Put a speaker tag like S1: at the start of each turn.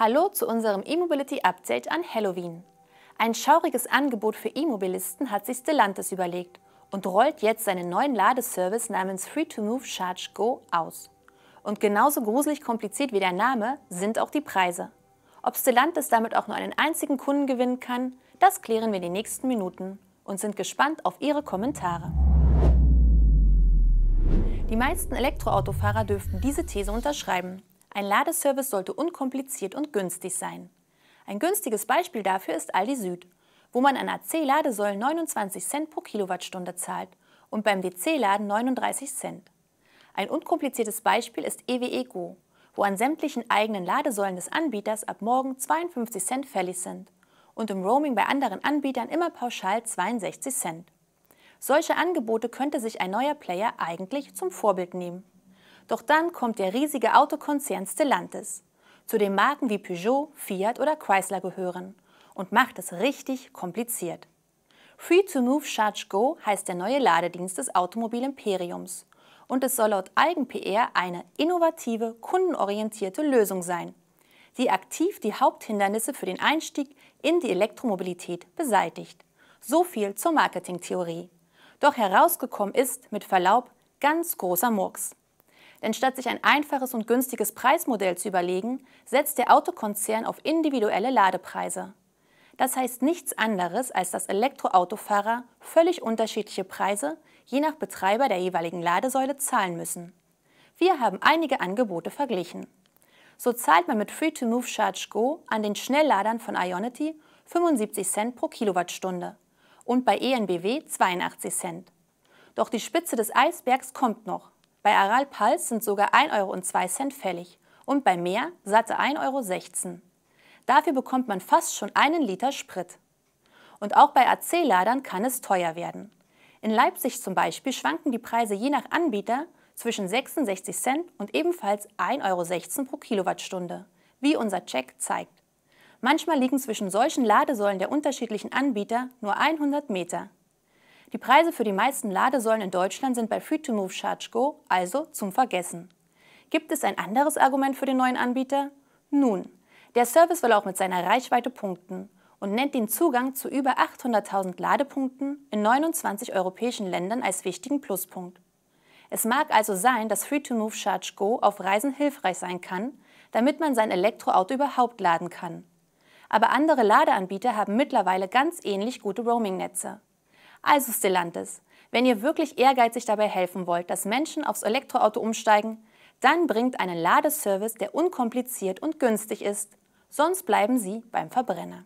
S1: Hallo zu unserem E-Mobility Update an Halloween. Ein schauriges Angebot für E-Mobilisten hat sich Stellantis überlegt und rollt jetzt seinen neuen Ladeservice namens Free2Move Charge Go aus. Und genauso gruselig kompliziert wie der Name sind auch die Preise. Ob Stellantis damit auch nur einen einzigen Kunden gewinnen kann, das klären wir in den nächsten Minuten und sind gespannt auf Ihre Kommentare. Die meisten Elektroautofahrer dürften diese These unterschreiben. Ein Ladeservice sollte unkompliziert und günstig sein. Ein günstiges Beispiel dafür ist Aldi Süd, wo man an AC-Ladesäulen 29 Cent pro Kilowattstunde zahlt und beim DC-Laden 39 Cent. Ein unkompliziertes Beispiel ist EWE e Go, wo an sämtlichen eigenen Ladesäulen des Anbieters ab morgen 52 Cent fällig sind und im Roaming bei anderen Anbietern immer pauschal 62 Cent. Solche Angebote könnte sich ein neuer Player eigentlich zum Vorbild nehmen. Doch dann kommt der riesige Autokonzern Stellantis, zu dem Marken wie Peugeot, Fiat oder Chrysler gehören und macht es richtig kompliziert. Free to Move Charge Go heißt der neue Ladedienst des Automobilimperiums und es soll laut Eigen-PR eine innovative, kundenorientierte Lösung sein, die aktiv die Haupthindernisse für den Einstieg in die Elektromobilität beseitigt. So viel zur Marketingtheorie. Doch herausgekommen ist, mit Verlaub, ganz großer Murks. Denn statt sich ein einfaches und günstiges Preismodell zu überlegen, setzt der Autokonzern auf individuelle Ladepreise. Das heißt nichts anderes, als dass Elektroautofahrer völlig unterschiedliche Preise je nach Betreiber der jeweiligen Ladesäule zahlen müssen. Wir haben einige Angebote verglichen. So zahlt man mit Free-to-Move Charge Go an den Schnellladern von Ionity 75 Cent pro Kilowattstunde und bei ENBW 82 Cent. Doch die Spitze des Eisbergs kommt noch. Bei Aral Pulse sind sogar 1,02 Euro fällig und bei mehr satte 1,16 Euro. Dafür bekommt man fast schon einen Liter Sprit. Und auch bei AC-Ladern kann es teuer werden. In Leipzig zum Beispiel schwanken die Preise je nach Anbieter zwischen 66 Cent und ebenfalls 1,16 Euro pro Kilowattstunde, wie unser Check zeigt. Manchmal liegen zwischen solchen Ladesäulen der unterschiedlichen Anbieter nur 100 Meter. Die Preise für die meisten Ladesäulen in Deutschland sind bei Free2Move ChargeGo also zum Vergessen. Gibt es ein anderes Argument für den neuen Anbieter? Nun, der Service will auch mit seiner Reichweite punkten und nennt den Zugang zu über 800.000 Ladepunkten in 29 europäischen Ländern als wichtigen Pluspunkt. Es mag also sein, dass Free2Move Charge Go auf Reisen hilfreich sein kann, damit man sein Elektroauto überhaupt laden kann. Aber andere Ladeanbieter haben mittlerweile ganz ähnlich gute Roaming-Netze. Also Stellantis, wenn ihr wirklich ehrgeizig dabei helfen wollt, dass Menschen aufs Elektroauto umsteigen, dann bringt einen Ladeservice, der unkompliziert und günstig ist. Sonst bleiben sie beim Verbrenner.